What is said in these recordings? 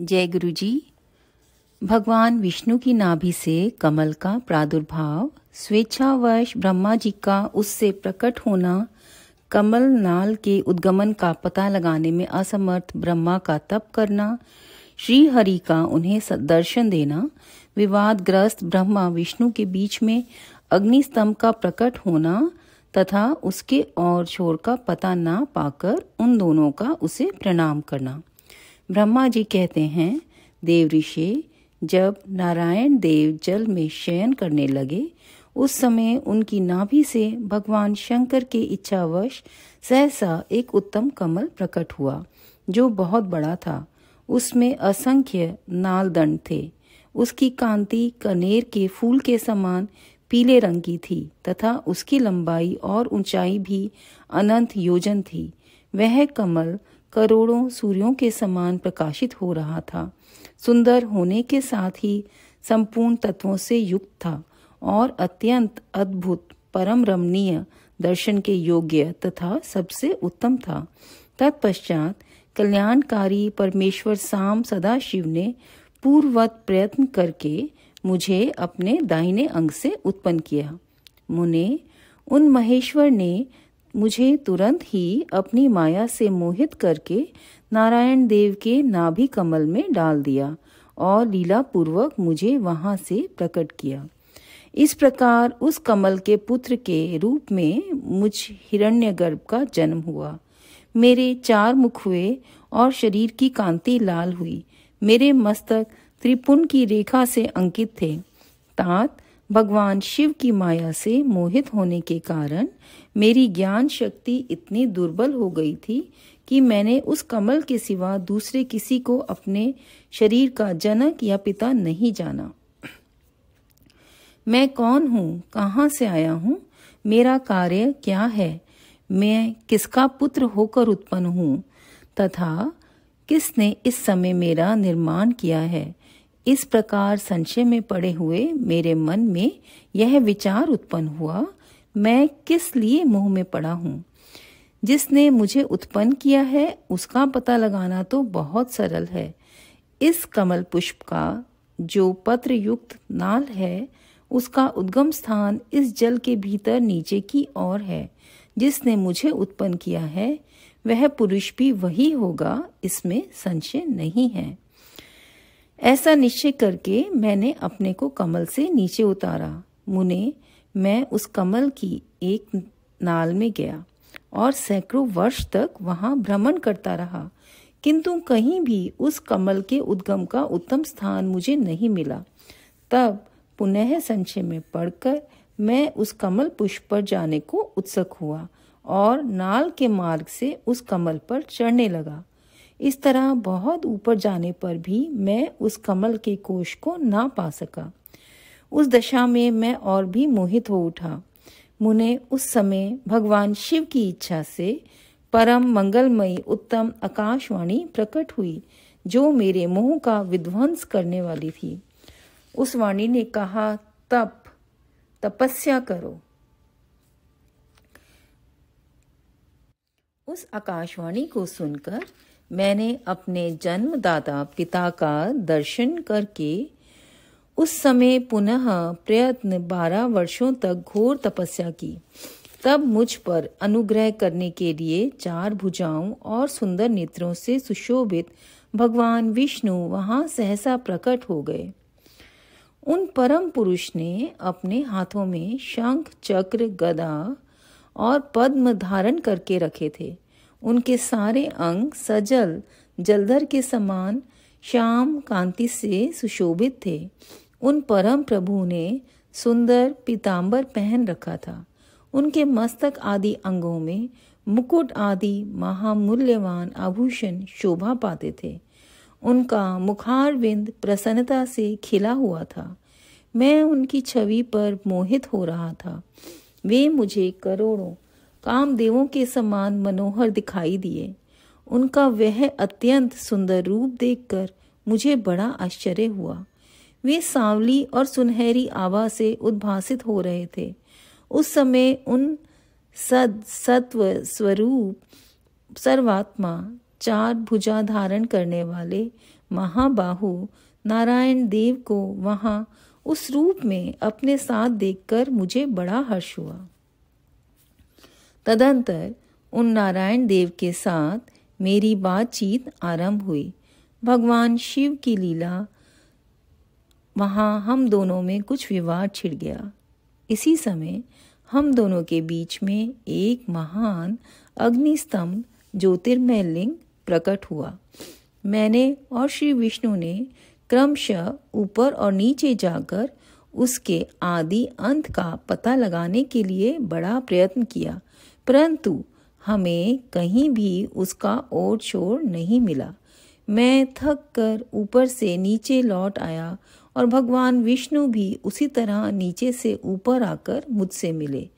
जय गुरु जी भगवान विष्णु की नाभि से कमल का प्रादुर्भाव स्वेच्छावश ब्रह्मा जी का उससे प्रकट होना कमल नाल के उद्गमन का पता लगाने में असमर्थ ब्रह्मा का तप करना श्री हरि का उन्हें दर्शन देना विवादग्रस्त ब्रह्मा विष्णु के बीच में अग्निस्तंभ का प्रकट होना तथा उसके और छोर का पता ना पाकर उन दोनों का उसे प्रणाम करना ब्रह्मा जी कहते हैं देव ऋषि जब नारायण देव जल में शयन करने लगे उस समय उनकी नाभि से भगवान शंकर के इच्छावश सहसा एक उत्तम कमल प्रकट हुआ जो बहुत बड़ा था उसमें असंख्य नालदंड थे उसकी कांति कनेर के फूल के समान पीले रंग की थी तथा उसकी लंबाई और ऊंचाई भी अनंत योजन थी वह कमल करोड़ों सूर्यों के समान प्रकाशित हो रहा था सुंदर होने के साथ ही संपूर्ण तत्वों से युक्त था और अत्यंत अद्भुत परम रमणीय दर्शन के योग्य तथा सबसे उत्तम था तत्पश्चात कल्याणकारी परमेश्वर साम सदा शिव ने पूर्ववत प्रयत्न करके मुझे अपने दाहिने अंग से उत्पन्न किया मुने उन महेश्वर ने मुझे तुरंत ही अपनी माया से मोहित करके नारायण देव के नाभि कमल में डाल दिया और लीला पूर्वक मुझे वहां से प्रकट किया इस प्रकार उस कमल के पुत्र के रूप में मुझ हिरण्यगर्भ का जन्म हुआ मेरे चार मुख हुए और शरीर की कांति लाल हुई मेरे मस्तक त्रिपुण की रेखा से अंकित थे तात भगवान शिव की माया से मोहित होने के कारण मेरी ज्ञान शक्ति इतनी दुर्बल हो गई थी कि मैंने उस कमल के सिवा दूसरे किसी को अपने शरीर का जनक या पिता नहीं जाना मैं कौन हूँ कहाँ से आया हूँ मेरा कार्य क्या है मैं किसका पुत्र होकर उत्पन्न हूँ तथा किसने इस समय मेरा निर्माण किया है इस प्रकार संशय में पड़े हुए मेरे मन में यह विचार उत्पन्न हुआ मैं किस लिए मुंह में पड़ा हूँ जिसने मुझे उत्पन्न किया है उसका पता लगाना तो बहुत सरल है इस कमल पुष्प का जो पत्र युक्त नाल है उसका उद्गम स्थान इस जल के भीतर नीचे की ओर है जिसने मुझे उत्पन्न किया है वह पुरुष भी वही होगा इसमें संशय नहीं है ऐसा निश्चय करके मैंने अपने को कमल से नीचे उतारा मुने मैं उस कमल की एक नाल में गया और सैकड़ों वर्ष तक वहाँ भ्रमण करता रहा किंतु कहीं भी उस कमल के उद्गम का उत्तम स्थान मुझे नहीं मिला तब पुनः संशय में पढ़कर मैं उस कमल पुष्प पर जाने को उत्सुक हुआ और नाल के मार्ग से उस कमल पर चढ़ने लगा इस तरह बहुत ऊपर जाने पर भी मैं उस कमल के कोष को ना पा सका उस दशा में मैं और भी मोहित हो उठा मुने उस समय भगवान शिव की इच्छा से परम मंगलमयी उत्तम आकाशवाणी प्रकट हुई जो मेरे मुंह का विध्वंस करने वाली थी उस वाणी ने कहा तप तपस्या करो उस आकाशवाणी को सुनकर मैंने अपने जन्मदाता पिता का दर्शन करके उस समय पुनः प्रयत्न बारह वर्षों तक घोर तपस्या की तब मुझ पर अनुग्रह करने के लिए चार भुजाओं और सुंदर नेत्रों से सुशोभित भगवान विष्णु वहां सहसा प्रकट हो गए उन परम पुरुष ने अपने हाथों में शंख चक्र गदा और पद्म धारण करके रखे थे उनके सारे अंग सजल जलधर के समान श्याम कांति से सुशोभित थे उन परम प्रभु ने सुंदर पीताम्बर पहन रखा था उनके मस्तक आदि अंगों में मुकुट आदि महामूल्यवान आभूषण शोभा पाते थे उनका मुखार बिंद प्रसन्नता से खिला हुआ था मैं उनकी छवि पर मोहित हो रहा था वे मुझे करोड़ों कामदेवों के समान मनोहर दिखाई दिए उनका वह अत्यंत सुंदर रूप देखकर मुझे बड़ा आश्चर्य हुआ वे सांवली और सुनहरी आवा से उद्भासित हो रहे थे उस समय उन सद सत्व स्वरूप सर्वात्मा चार भुजा धारण करने वाले महाबाहु नारायण देव को वहाँ उस रूप में अपने साथ देखकर मुझे बड़ा हर्ष हुआ तदंतर उन नारायण देव के साथ मेरी बातचीत आरंभ हुई भगवान शिव की लीला वहाँ हम दोनों में कुछ विवाद छिड़ गया इसी समय हम दोनों के बीच में एक महान अग्निस्तंभ ज्योतिर्मय लिंग प्रकट हुआ मैंने और श्री विष्णु ने क्रमशः ऊपर और नीचे जाकर उसके आदि अंत का पता लगाने के लिए बड़ा प्रयत्न किया परंतु हमें कहीं भी उसका ओर शोर नहीं मिला मैं थक कर ऊपर से नीचे लौट आया और भगवान विष्णु भी उसी तरह नीचे से ऊपर आकर मुझसे मिले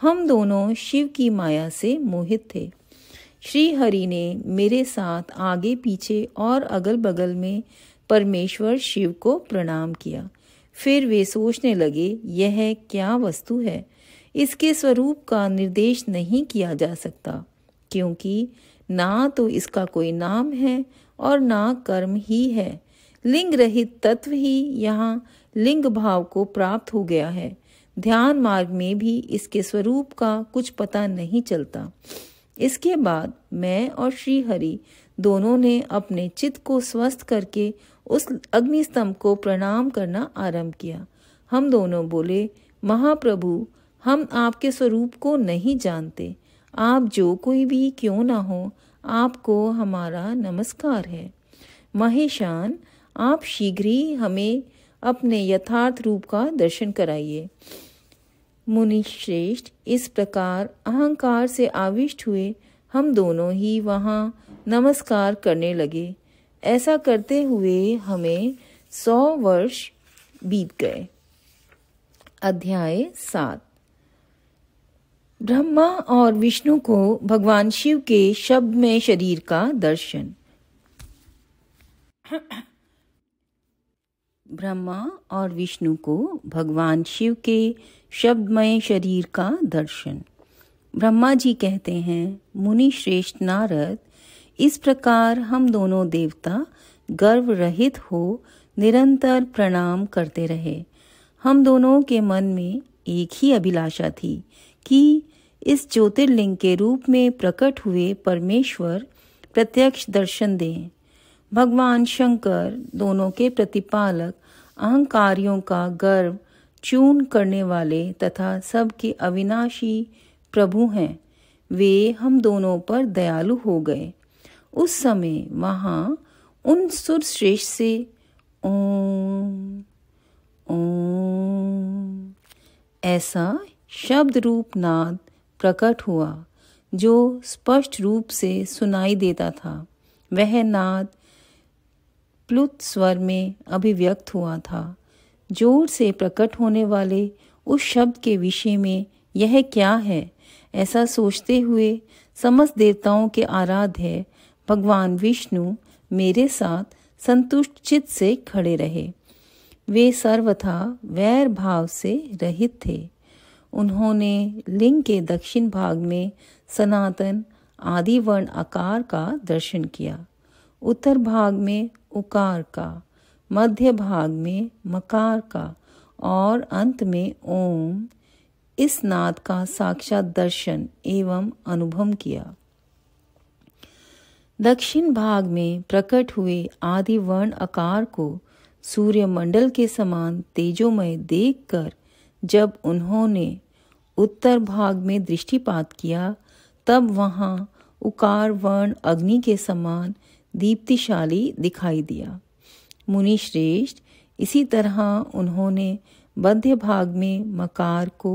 हम दोनों शिव की माया से मोहित थे श्री हरि ने मेरे साथ आगे पीछे और अगल बगल में परमेश्वर शिव को प्रणाम किया फिर वे सोचने लगे यह क्या वस्तु है इसके स्वरूप का निर्देश नहीं किया जा सकता क्योंकि ना तो इसका कोई नाम है और ना कर्म ही है लिंग रहित तत्व ही यहाँ लिंग भाव को प्राप्त हो गया है ध्यान मार्ग में भी इसके स्वरूप का कुछ पता नहीं चलता इसके बाद मैं और श्री हरि दोनों ने अपने चित्त को स्वस्थ करके उस अग्निस्तंभ को प्रणाम करना आरंभ किया हम दोनों बोले महाप्रभु हम आपके स्वरूप को नहीं जानते आप जो कोई भी क्यों ना हो आपको हमारा नमस्कार है महेशान आप शीघ्र ही हमें अपने यथार्थ रूप का दर्शन कराइए मुनि श्रेष्ठ इस प्रकार अहंकार से आविष्ट हुए हम दोनों ही वहाँ नमस्कार करने लगे ऐसा करते हुए हमें सौ वर्ष बीत गए अध्याय सात ब्रह्मा और विष्णु को भगवान शिव के शब्द में शरीर का दर्शन ब्रह्मा और विष्णु को भगवान शिव के शब्दमय शरीर का दर्शन ब्रह्मा जी कहते हैं मुनि श्रेष्ठ नारद इस प्रकार हम दोनों देवता गर्व रहित हो निरंतर प्रणाम करते रहे हम दोनों के मन में एक ही अभिलाषा थी कि इस ज्योतिर्लिंग के रूप में प्रकट हुए परमेश्वर प्रत्यक्ष दर्शन दें भगवान शंकर दोनों के प्रतिपालक अहंकारियों का गर्व चून करने वाले तथा सबके अविनाशी प्रभु हैं वे हम दोनों पर दयालु हो गए उस समय वहाँ उन सुरश्रेष्ठ से ओम ओम ऐसा शब्द रूप नाद प्रकट हुआ जो स्पष्ट रूप से सुनाई देता था वह नाद प्लुत स्वर में अभिव्यक्त हुआ था जोर से प्रकट होने वाले उस शब्द के विषय में यह क्या है ऐसा सोचते हुए समस्त देवताओं के आराध्य भगवान विष्णु मेरे साथ संतुष्ट चित से खड़े रहे वे सर्वथा वैर भाव से रहित थे उन्होंने लिंग के दक्षिण भाग में सनातन आदि वर्ण आकार का दर्शन किया उत्तर भाग में उकार का मध्य भाग में मकार का और अंत में ओम इस नाद का साक्षात दर्शन एवं अनुभव किया दक्षिण भाग में प्रकट हुए आदि वर्ण आकार को सूर्यमंडल के समान तेजोमय देखकर जब उन्होंने उत्तर भाग में दृष्टिपात किया तब वहाँ उकार वर्ण अग्नि के समान दीप्तिशाली दिखाई दिया मुनि श्रेष्ठ इसी तरह उन्होंने मध्य भाग में मकार को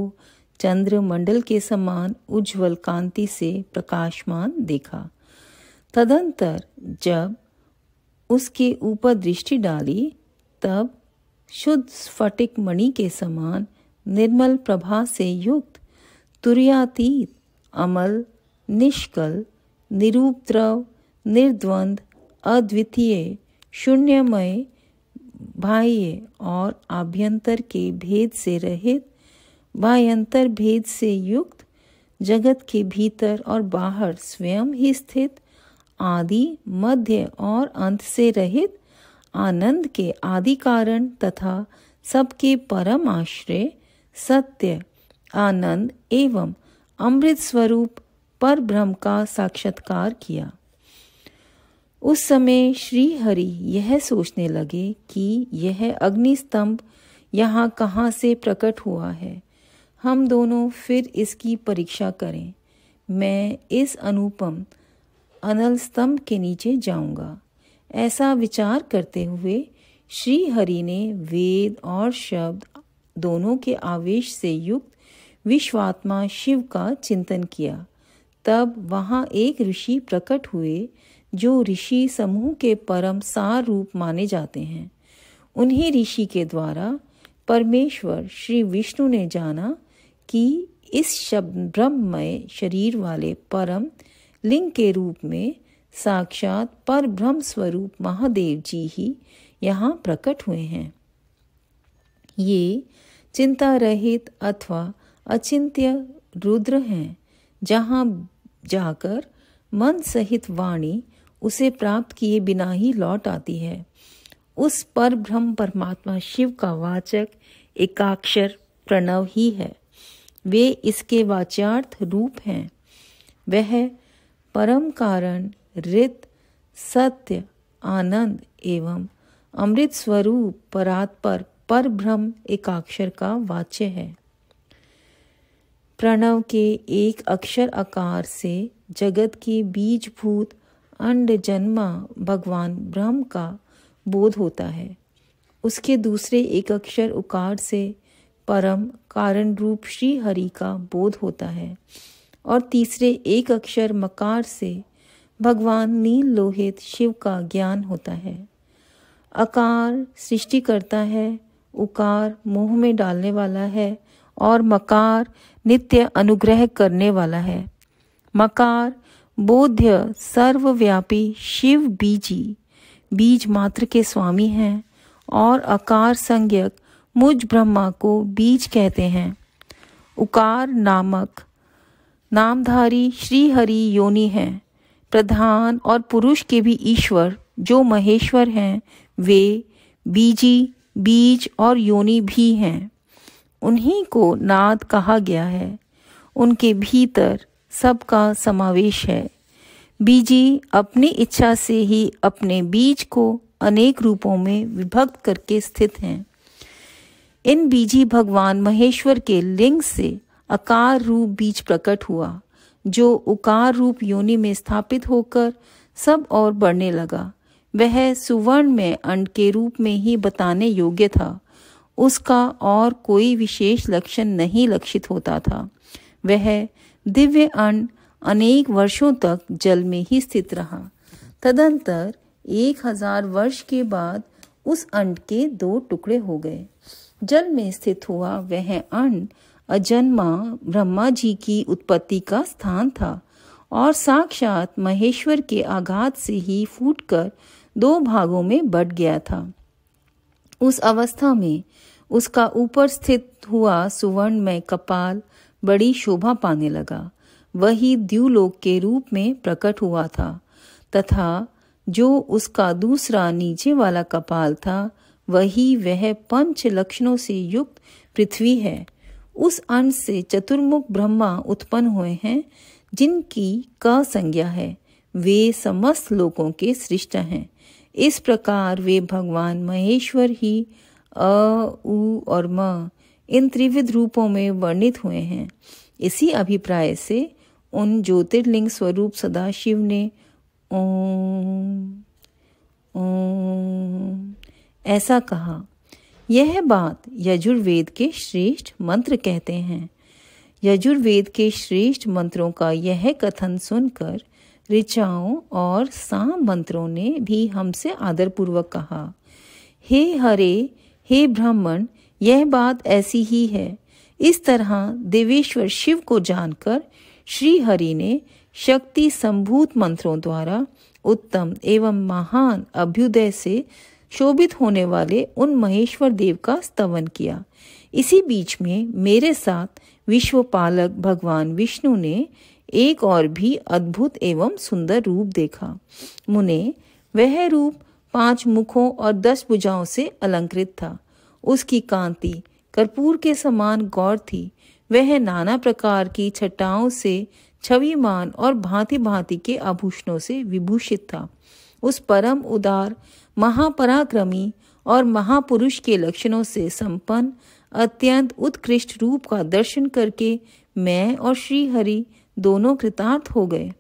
चंद्रमंडल के समान उज्ज्वल कांति से प्रकाशमान देखा तदंतर जब उसके ऊपर दृष्टि डाली तब शुद्ध स्फटिक मणि के समान निर्मल प्रभा से युक्त तुरैयातीत अमल निष्कल निरूपद्रव निर्द्वंद अद्वितीय शून्यमय बाह्य और आभ्यंतर के भेद से रहित बाह्यंतर भेद से युक्त जगत के भीतर और बाहर स्वयं ही स्थित आदि मध्य और अंत से रहित आनंद के आदि कारण तथा सबके परम आश्रय सत्य आनंद एवं अमृत स्वरूप पर ब्रह्म का साक्षात्कार किया उस समय श्री हरि यह सोचने लगे कि यह अग्निस्तंभ यहाँ कहाँ से प्रकट हुआ है हम दोनों फिर इसकी परीक्षा करें मैं इस अनुपम अनल स्तंभ के नीचे जाऊंगा ऐसा विचार करते हुए श्री हरि ने वेद और शब्द दोनों के आवेश से युक्त विश्वात्मा शिव का चिंतन किया तब वहाँ एक ऋषि प्रकट हुए जो ऋषि समूह के परम सार रूप माने जाते हैं उन्हीं ऋषि के द्वारा परमेश्वर श्री विष्णु ने जाना कि इस शब्द ब्रह्ममय शरीर वाले परम लिंग के रूप में साक्षात पर ब्रह्म स्वरूप महादेव जी ही यहाँ प्रकट हुए हैं ये चिंता रहित अथवा अचिंत्य रुद्र हैं जहाँ जाकर मन सहित वाणी उसे प्राप्त किए बिना ही लौट आती है उस पर ब्रह्म परमात्मा शिव का वाचक एकाक्षर प्रणव ही है वे इसके वाच्यार्थ रूप हैं वह परम कारण रित सत्य आनंद एवं अमृत स्वरूप परात्पर पर ब्रह्म एकाक्षर का वाच्य है प्रणव के एक अक्षर आकार से जगत के बीजभूत अंड जन्मा भगवान ब्रह्म का बोध होता है उसके दूसरे एक अक्षर उकार से परम कारण रूप श्री हरि का बोध होता है और तीसरे एक अक्षर मकार से भगवान नील लोहित शिव का ज्ञान होता है आकार सृष्टि करता है उकार मोह में डालने वाला है और मकार नित्य अनुग्रह करने वाला है मकार बोध्य सर्वव्यापी शिव बीजी बीज मात्र के स्वामी हैं और अकार संज्ञक मुझ ब्रह्मा को बीज कहते हैं उकार नामक नामधारी श्री हरि योनि हैं प्रधान और पुरुष के भी ईश्वर जो महेश्वर हैं वे बीजी बीज और योनि भी हैं उन्हीं को नाद कहा गया है उनके भीतर सबका समावेश है बीजी अपनी इच्छा से ही अपने बीज को अनेक रूपों में विभक्त करके स्थित हैं इन बीजी भगवान महेश्वर के लिंग से अकार रूप बीज प्रकट हुआ जो उकार रूप योनि में स्थापित होकर सब और बढ़ने लगा वह सुवर्ण में अंड के रूप में ही बताने योग्य था उसका और कोई विशेष लक्षण नहीं लक्षित होता था वह दिव्य अंड अनेक वर्षों तक जल में ही स्थित रहा तदंतर एक हजार वर्ष के बाद उस अंड के दो टुकड़े हो गए जल में स्थित हुआ वह अंड अजन्मा ब्रह्मा जी की उत्पत्ति का स्थान था और साक्षात महेश्वर के आघात से ही फूटकर कर दो भागों में बट गया था उस अवस्था में उसका ऊपर स्थित हुआ सुवर्ण में कपाल बड़ी शोभा पाने लगा वही द्यूलोक के रूप में प्रकट हुआ था तथा जो उसका दूसरा नीचे वाला कपाल था वही वह पंच लक्षणों से युक्त पृथ्वी है उस अंश से चतुर्मुख ब्रह्मा उत्पन्न हुए हैं जिनकी क संज्ञा है वे समस्त लोगों के सृष्ट हैं इस प्रकार वे भगवान महेश्वर ही अ उ और म इन त्रिविध रूपों में वर्णित हुए हैं इसी अभिप्राय से उन ज्योतिर्लिंग स्वरूप सदाशिव ने ओम ऐसा कहा यह बात यजुर्वेद के श्रेष्ठ मंत्र कहते हैं यजुर्वेद के श्रेष्ठ मंत्रों का यह कथन सुनकर ऋचाओं और साम मंत्रों ने भी हमसे आदरपूर्वक कहा हे हरे हे ब्राह्मण यह बात ऐसी ही है इस तरह देवेश्वर शिव को जानकर श्री हरि ने शक्ति संभूत मंत्रों द्वारा उत्तम एवं महान अभ्युदय से शोभित होने वाले उन महेश्वर देव का स्तवन किया इसी बीच में मेरे साथ विश्वपालक भगवान विष्णु ने एक और भी अद्भुत एवं सुंदर रूप देखा मुने वह रूप पांच मुखों और दस भुजाओं से अलंकृत था उसकी कांति कर्पूर के समान गौर थी वह नाना प्रकार की छटाओं से छविमान और भांति भांति के आभूषणों से विभूषित था उस परम उदार महापराक्रमी और महापुरुष के लक्षणों से संपन्न अत्यंत उत्कृष्ट रूप का दर्शन करके मैं और श्री हरि दोनों कृतार्थ हो गए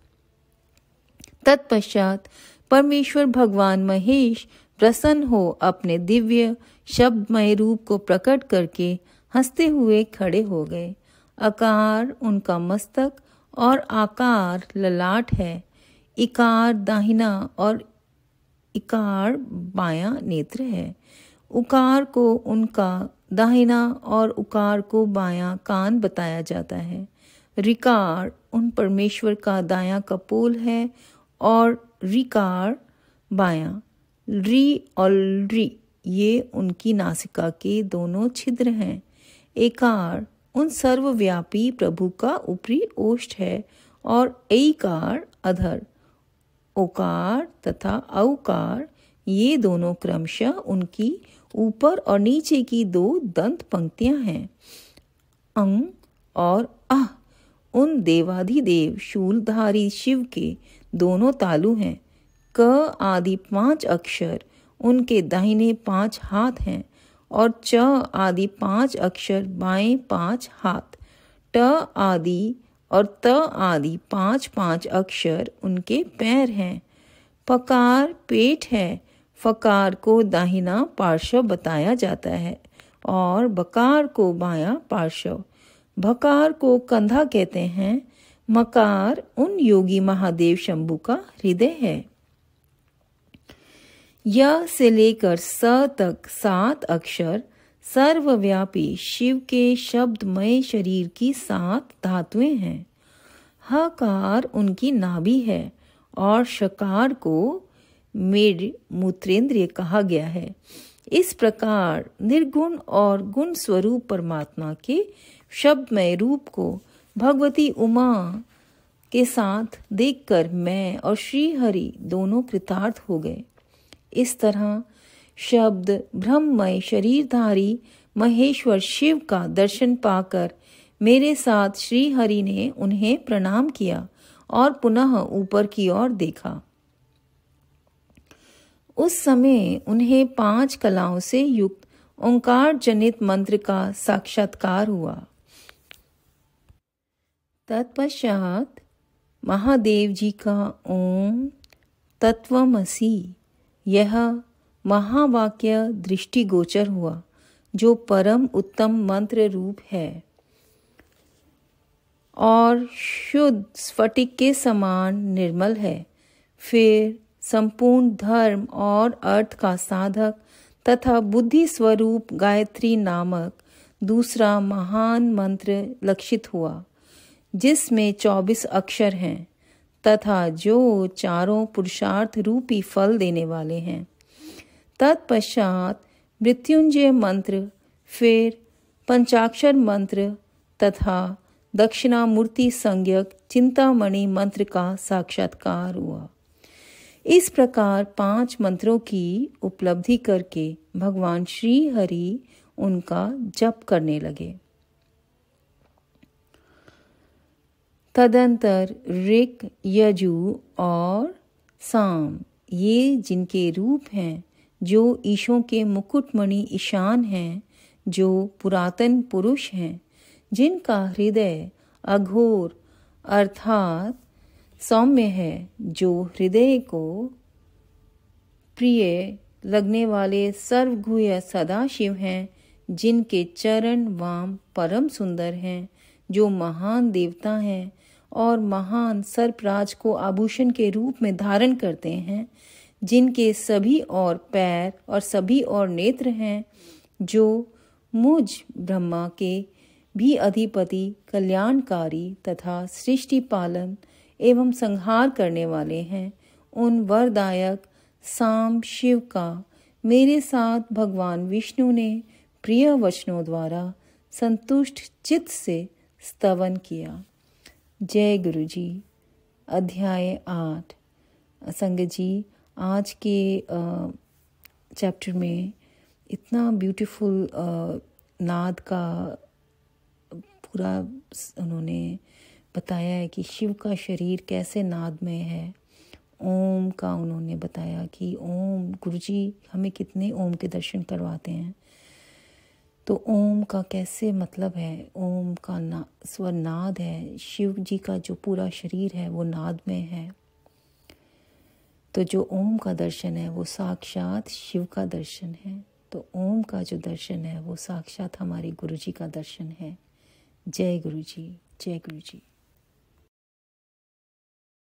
तत्पश्चात परमेश्वर भगवान महेश प्रसन्न हो अपने दिव्य शब्दमय रूप को प्रकट करके हंसते हुए खड़े हो गए अकार उनका मस्तक और आकार ललाट है इकार दाहिना और इकार बाया नेत्र है उकार को उनका दाहिना और उकार को बाया कान बताया जाता है रिकार उन परमेश्वर का दायां कपोल है और रिकार बायां री और री ये उनकी नासिका के दोनों छिद्र हैं एकार उन सर्वव्यापी प्रभु का ऊपरी ओष्ठ है और एकार अधर ओकार तथा अवकार ये दोनों क्रमशः उनकी ऊपर और नीचे की दो दंत पंक्तियां हैं अंग और अह उन देवाधिदेव शूलधारी शिव के दोनों तालु हैं क आदि पांच अक्षर उनके दाहिने पांच हाथ हैं और च आदि पांच अक्षर बाएं पांच हाथ ट आदि और त आदि पांच पांच अक्षर उनके पैर हैं फकार पेट है फकार को दाहिना पार्श्व बताया जाता है और बकार को बायां पार्श्व भकार को कंधा कहते हैं मकार उन योगी महादेव शंभु का हृदय है य से लेकर स तक सात अक्षर सर्वव्यापी शिव के शब्दमय शरीर की सात धातुएं हैं हकार उनकी नाभि है और शकार को मेड मूत्रेंद्रिय कहा गया है इस प्रकार निर्गुण और गुण स्वरूप परमात्मा के शब्दमय रूप को भगवती उमा के साथ देखकर मैं और श्री हरि दोनों कृतार्थ हो गए इस तरह शब्द ब्रह्ममय शरीरधारी महेश्वर शिव का दर्शन पाकर मेरे साथ श्री हरि ने उन्हें प्रणाम किया और पुनः ऊपर की ओर देखा उस समय उन्हें पांच कलाओं से युक्त ओंकार जनित मंत्र का साक्षात्कार हुआ तत्पश्चात महादेव जी का ओम तत्वमसी यह महावाक्य दृष्टिगोचर हुआ जो परम उत्तम मंत्र रूप है और शुद्ध स्फटिक के समान निर्मल है फिर संपूर्ण धर्म और अर्थ का साधक तथा बुद्धि स्वरूप गायत्री नामक दूसरा महान मंत्र लक्षित हुआ जिसमें चौबीस अक्षर हैं तथा जो चारों पुरुषार्थ रूपी फल देने वाले हैं तत्पश्चात मृत्युंजय मंत्र फिर पंचाक्षर मंत्र तथा दक्षिणामूर्ति संज्ञक चिंतामणि मंत्र का साक्षात्कार हुआ इस प्रकार पांच मंत्रों की उपलब्धि करके भगवान श्री हरि उनका जप करने लगे तदंतर ऋक यजु और साम ये जिनके रूप हैं जो ईशों के मुकुटमणि ईशान हैं जो पुरातन पुरुष हैं जिनका हृदय अघोर अर्थात सौम्य है जो हृदय को प्रिय लगने वाले सर्वगुह सदाशिव हैं जिनके चरण वाम परम सुंदर हैं जो महान देवता हैं और महान सर्पराज को आभूषण के रूप में धारण करते हैं जिनके सभी और पैर और सभी और नेत्र हैं जो मुझ ब्रह्मा के भी अधिपति कल्याणकारी तथा सृष्टि पालन एवं संहार करने वाले हैं उन वरदायक साम शिव का मेरे साथ भगवान विष्णु ने प्रिय वचनों द्वारा संतुष्ट चित्त से स्तवन किया जय गुरु जी अध्याय आठ संग जी आज के चैप्टर में इतना ब्यूटीफुल नाद का पूरा उन्होंने बताया है कि शिव का शरीर कैसे नादमय है ओम का उन्होंने बताया कि ओम गुरु जी हमें कितने ओम के दर्शन करवाते हैं तो ओम का कैसे मतलब है ओम का ना स्वर नाद है शिव जी का जो पूरा शरीर है वो नाद में है तो जो ओम का दर्शन है वो साक्षात शिव का दर्शन है तो ओम का जो दर्शन है वो साक्षात हमारे गुरु जी का दर्शन है जय गुरु जी जय गुरु जी